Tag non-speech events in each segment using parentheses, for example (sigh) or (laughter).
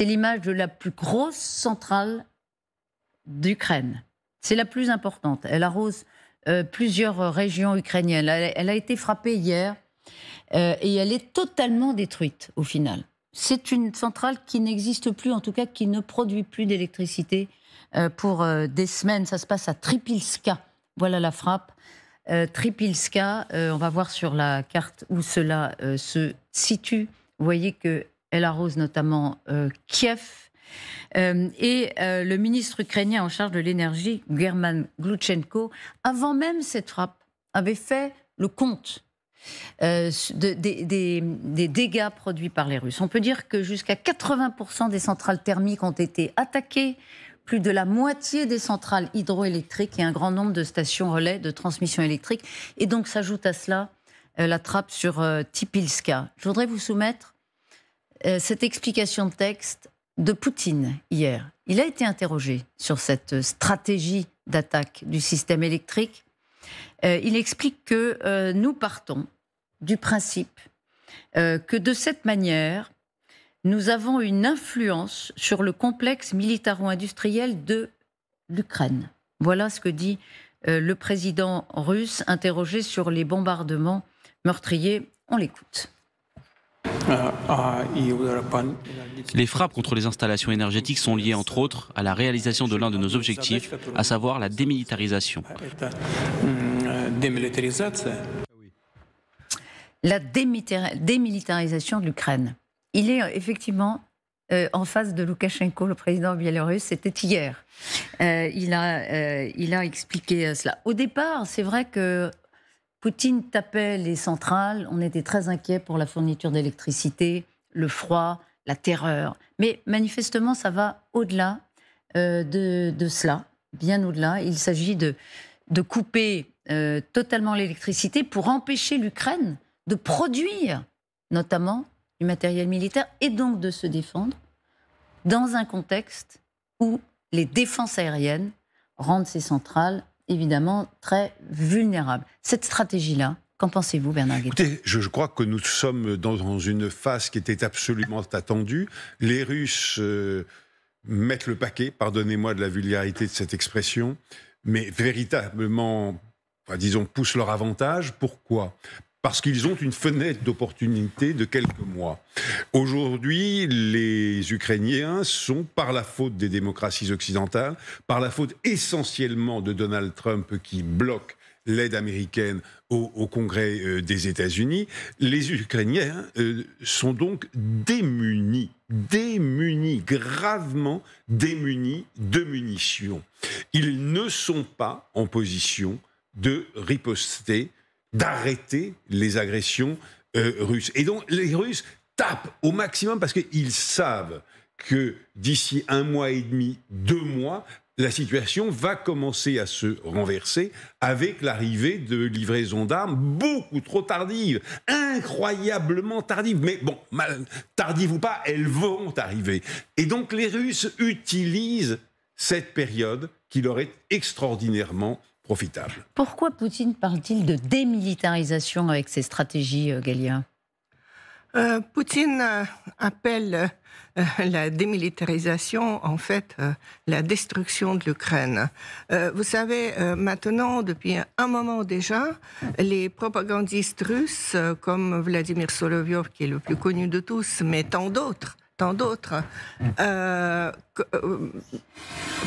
c'est l'image de la plus grosse centrale d'Ukraine. C'est la plus importante. Elle arrose euh, plusieurs euh, régions ukrainiennes. Elle, a été frappée hier euh, et elle est totalement détruite au final. C'est une centrale qui n'existe plus, en tout cas qui ne produit plus d'électricité pour des semaines. Ça se passe à Tripilska. Voilà la frappe. Tripilska, on va voir sur la carte où cela se situe. Vous voyez que elle arrose notamment euh, Kiev. Euh, et euh, le ministre ukrainien en charge de l'énergie, German Gluchenko, avant même cette frappe, avait fait le compte de, des, des dégâts produits par les Russes. On peut dire que jusqu'à 80% des centrales thermiques ont été attaquées, plus de la moitié des centrales hydroélectriques et un grand nombre de stations relais de transmission électrique. Et donc s'ajoute à cela la trappe sur Tipilska. Je voudrais vous soumettre euh, cette explication de texte de Poutine hier. Il a été interrogé sur cette stratégie d'attaque du système électrique. Euh, il explique que euh, nous partons du principe que de cette manière, nous avons une influence sur le complexe militaro-industriel de l'Ukraine. Voilà ce que dit le président russe interrogé sur les bombardements meurtriers. On l'écoute. Euh, euh, euh, les frappes contre les installations énergétiques sont liées entre autres à la réalisation de l'un de nos objectifs, à savoir la démilitarisation. La démilitarisation de l'Ukraine. Il est effectivement en face de Loukachenko, le président biélorusse, c'était hier. il, a, il a expliqué cela. Au départ, c'est vrai que Poutine tapait les centrales, on était très inquiets pour la fourniture d'électricité, le froid, la terreur. Mais manifestement, ça va au-delà euh, de, cela, bien au-delà. Il s'agit de, de couper euh, totalement l'électricité pour empêcher l'Ukraine de produire notamment du matériel militaire et donc de se défendre dans un contexte où les défenses aériennes rendent ces centrales évidemment très vulnérable. Cette stratégie-là, Qu'en pensez-vous, Bernard Guetta Écoutez, je, crois que nous sommes dans, une phase qui était absolument attendue. Les Russes euh, mettent le paquet, pardonnez-moi de la vulgarité de cette expression, mais véritablement, disons, poussent leur avantage. Pourquoi parce qu'ils ont une fenêtre d'opportunité de quelques mois. Aujourd'hui, les Ukrainiens sont, par la faute des démocraties occidentales, par la faute essentiellement de Donald Trump qui bloque l'aide américaine au, Congrès euh, des États-Unis, les Ukrainiens euh, sont donc démunis, démunis, gravement démunis de munitions. Ils ne sont pas en position de riposter d'arrêter les agressions euh, russes. Et donc les Russes tapent au maximum parce qu'ils savent que d'ici un mois et demi, deux mois, la situation va commencer à se renverser avec l'arrivée de livraisons d'armes beaucoup trop tardives, incroyablement tardives. Mais bon, tardives ou pas, elles vont arriver. Et donc les Russes utilisent cette période qui leur est extraordinairement pourquoi Poutine parle-t-il de démilitarisation avec ses stratégies, euh, Galia euh, Poutine euh, appelle la démilitarisation, en fait, la destruction de l'Ukraine. vous savez, maintenant, depuis un moment déjà, les propagandistes russes, comme Vladimir Solovyov, qui est le plus connu de tous, mais tant d'autres, d'autres, euh, euh,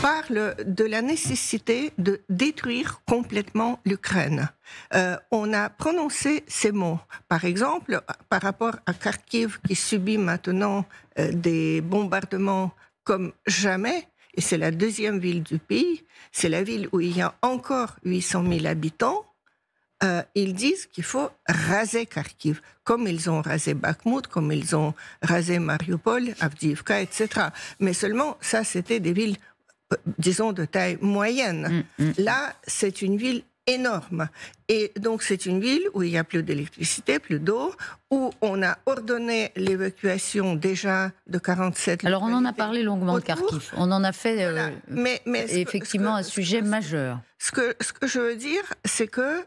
parlent de la nécessité de détruire complètement l'Ukraine. Euh, on a prononcé ces mots, par exemple, par rapport à Kharkiv qui subit maintenant des bombardements comme jamais, et c'est la deuxième ville du pays, c'est la ville où il y a encore 800 000 habitants. Euh, ils disent qu'il faut raser Kharkiv, comme ils ont rasé Bakhmut, comme ils ont rasé Mariupol, Avdiivka, etc. Mais seulement, ça, c'était des villes, euh, disons, de taille moyenne. Mm, mm. Là, c'est une ville énorme. Et donc, c'est une ville où il n'y a plus d'électricité, plus d'eau, où on a ordonné l'évacuation déjà de 47 Alors, on en a parlé longuement de Kharkiv. On en a fait mais, effectivement un sujet majeur. Ce que, ce que je veux dire, c'est que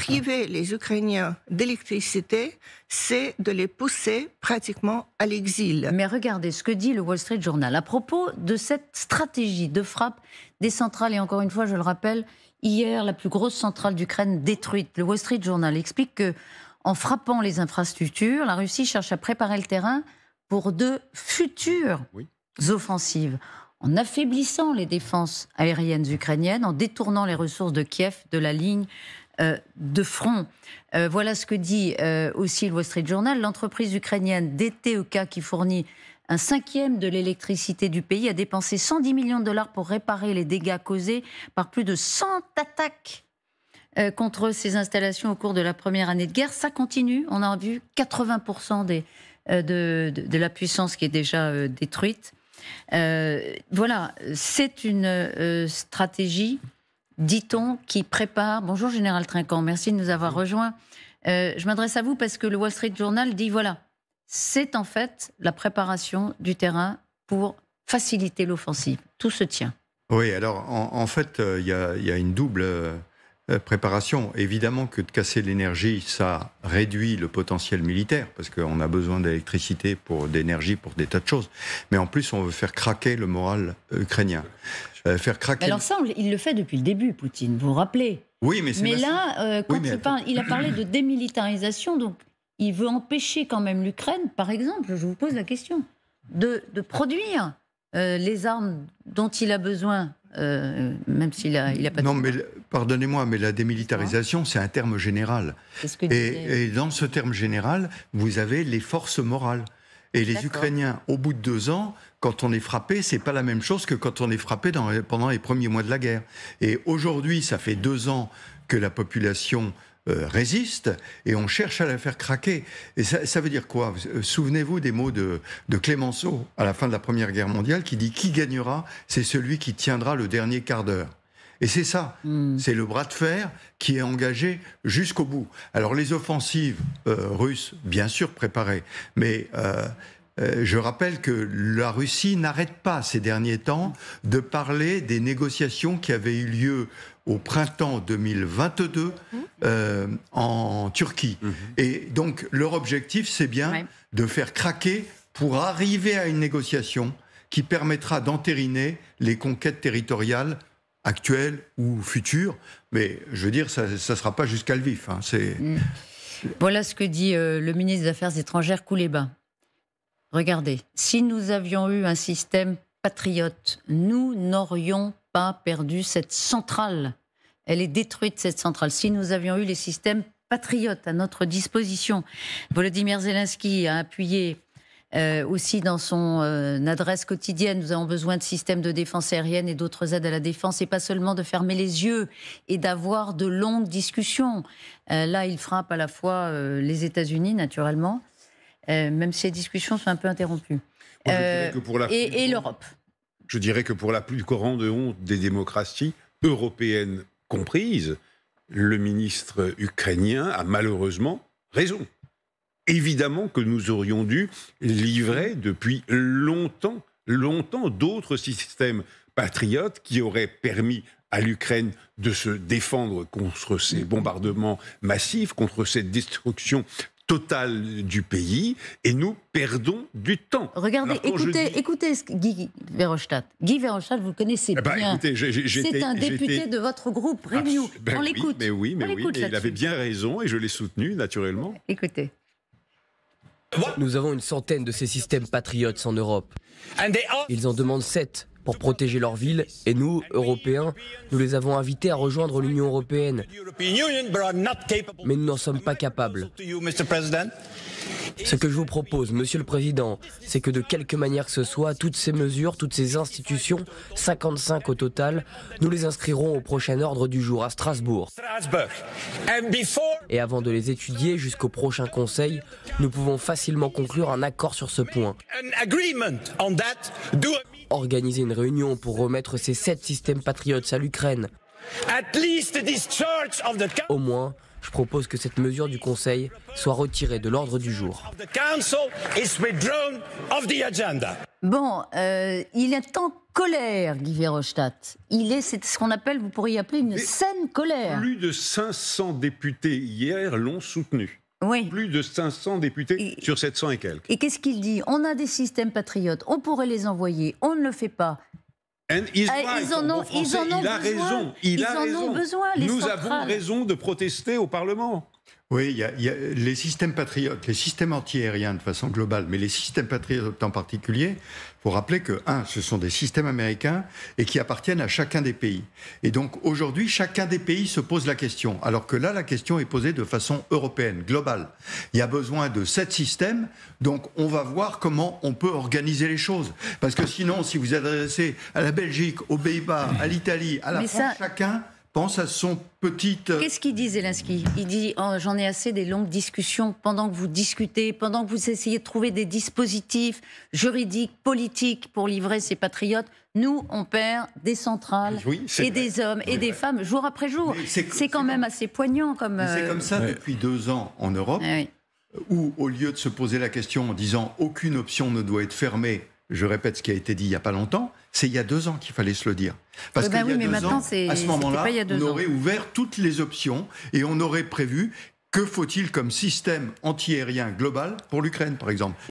priver les Ukrainiens d'électricité, c'est de les pousser pratiquement à l'exil. Mais regardez ce que dit le Wall Street Journal à propos de cette stratégie de frappe des centrales. Et encore une fois, je le rappelle, hier, la plus grosse centrale d'Ukraine détruite. Le Wall Street Journal explique que, en frappant les infrastructures, la Russie cherche à préparer le terrain pour de futures offensives en affaiblissant les défenses aériennes ukrainiennes, en détournant les ressources de Kiev de la ligne euh, de front. Euh, voilà ce que dit euh, aussi le Wall Street Journal. L'entreprise ukrainienne DTEK qui fournit un cinquième de l'électricité du pays a dépensé 110 millions de dollars pour réparer les dégâts causés par plus de 100 attaques contre ces installations au cours de la première année de guerre. Ça continue. On a vu 80% des, de, la puissance qui est déjà détruite. voilà, c'est une stratégie dit-on, qui prépare. Bonjour, Général Trinquant, merci de nous avoir rejoints. Euh, je m'adresse à vous parce que le Wall Street Journal dit voilà, c'est en fait la préparation du terrain pour faciliter l'offensive. Tout se tient. Oui, alors en, fait, euh, il y, a, une double euh, préparation. Évidemment que de casser l'énergie, ça réduit le potentiel militaire, parce qu'on a besoin d'électricité, pour d'énergie, pour des tas de choses. Mais en plus, on veut faire craquer le moral ukrainien. Euh, alors ça, il le fait depuis le début, Poutine, vous vous rappelez Oui, mais c'est Mais là, euh, quand il, a parlé de (clears throat) démilitarisation, donc il veut empêcher quand même l'Ukraine, par exemple, je vous pose la question, de, produire euh, les armes dont il a besoin même s'il a, il a pas. Non, mais pardonnez-moi, mais la démilitarisation, c'est un terme général. et, et, dans ce terme général, vous avez les forces morales. Et les Ukrainiens, au bout de deux ans, quand on est frappé, c'est pas la même chose que quand on est frappé pendant les premiers mois de la guerre. Et aujourd'hui, ça fait deux ans que la population euh, résiste et on cherche à la faire craquer. Et ça, veut dire quoi Souvenez-vous des mots de, de, Clémenceau à la fin de la Première Guerre mondiale qui dit Qui gagnera C'est celui qui tiendra le dernier quart d'heure. Et c'est ça, hmm. c'est le bras de fer qui est engagé jusqu'au bout. Alors les offensives euh, russes, bien sûr préparées, mais euh, euh, je rappelle que la Russie n'arrête pas ces derniers temps de parler des négociations qui avaient eu lieu au printemps 2022 mmh. en Turquie. Mmh. Et donc leur objectif, c'est bien de faire craquer pour arriver à une négociation qui permettra d'entériner les conquêtes territoriales Actuel ou futur, mais je veux dire, ça ne sera pas jusqu'à le vif. Hein, mm. Voilà ce que dit euh, le ministre des Affaires étrangères Kouleba. Regardez, si nous avions eu un système patriote, nous n'aurions pas perdu cette centrale. Elle est détruite, cette centrale. Si nous avions eu les systèmes patriotes à notre disposition, Volodymyr Zelensky a appuyé euh, aussi dans son euh, adresse quotidienne. Nous avons besoin de systèmes de défense aérienne et d'autres aides à la défense, et pas seulement de fermer les yeux et d'avoir de longues discussions. Euh, là, il frappe à la fois les États-Unis, naturellement, même si les discussions sont un peu interrompues. et, et l'Europe. Je dirais que pour la plus grande honte des démocraties, européennes comprises, le ministre ukrainien a malheureusement raison évidemment que nous aurions dû livrer depuis longtemps, longtemps d'autres systèmes patriotes qui auraient permis à l'Ukraine de se défendre contre ces bombardements massifs, contre cette destruction totale du pays, et nous perdons du temps. Regardez, écoutez, écoutez Guy Verhofstadt. Guy Verhofstadt, vous le connaissez ah bah, bien. C'est un député de votre groupe, ah, ben on l'écoute. Oui, mais oui, mais oui, il avait bien raison, et je l'ai soutenu, naturellement. Écoutez. Nous avons une centaine de ces systèmes patriotes en Europe. Ils en demandent sept pour protéger leur ville et nous, Européens, nous les avons invités à rejoindre l'Union européenne. Mais nous n'en sommes pas capables. Ce que je vous propose, Monsieur le Président, c'est que de quelque manière que ce soit, toutes ces mesures, toutes ces institutions, 55 au total, nous les inscrirons au prochain ordre du jour à Strasbourg. Et avant de les étudier jusqu'au prochain Conseil, nous pouvons facilement conclure un accord sur ce point. Organiser une réunion pour remettre ces sept systèmes patriotes à l'Ukraine, au moins, je propose que cette mesure du Conseil soit retirée de l'ordre du jour. Bon, euh, il est en colère, Guy Verhofstadt. Il est, ce qu'on appelle, vous pourriez appeler une scène saine colère. Plus de 500 députés hier l'ont soutenu. Oui. Plus de 500 députés sur 700 et quelques. Et qu'est-ce qu'il dit On a des systèmes patriotes, on pourrait les envoyer, on ne le fait pas ils en ont, besoin. raison. ils ont besoin. Nous avons raison de protester au Parlement. Oui, il y a les systèmes patriotes, les systèmes antiaériens de façon globale, mais les systèmes patriotes en particulier, il faut rappeler que, un, ce sont des systèmes américains et qui appartiennent à chacun des pays. Et donc aujourd'hui, chacun des pays se pose la question, alors que là, la question est posée de façon européenne, globale. Il y a besoin de sept systèmes, donc on va voir comment on peut organiser les choses. Parce que sinon, si vous adressez à la Belgique, aux Pays-Bas, à l'Italie, à la France, chacun pense à son petit. Qu'est-ce qu'il dit Zelensky Il dit oh, J'en ai assez des longues discussions pendant que vous discutez, pendant que vous essayez de trouver des dispositifs juridiques, politiques pour livrer ces patriotes. Nous, on perd des centrales et des hommes et des femmes jour après jour. C'est quand même assez poignant comme. C'est euh, comme ça depuis deux ans en Europe, eh où au lieu de se poser la question en disant aucune option ne doit être fermée je répète ce qui a été dit il n'y a pas longtemps, c'est il y a deux ans qu'il fallait se le dire. Parce eh ben y a ans, à ce moment-là, on aurait ouvert toutes les options et on aurait prévu que faut-il comme système antiaérien global pour l'Ukraine, par exemple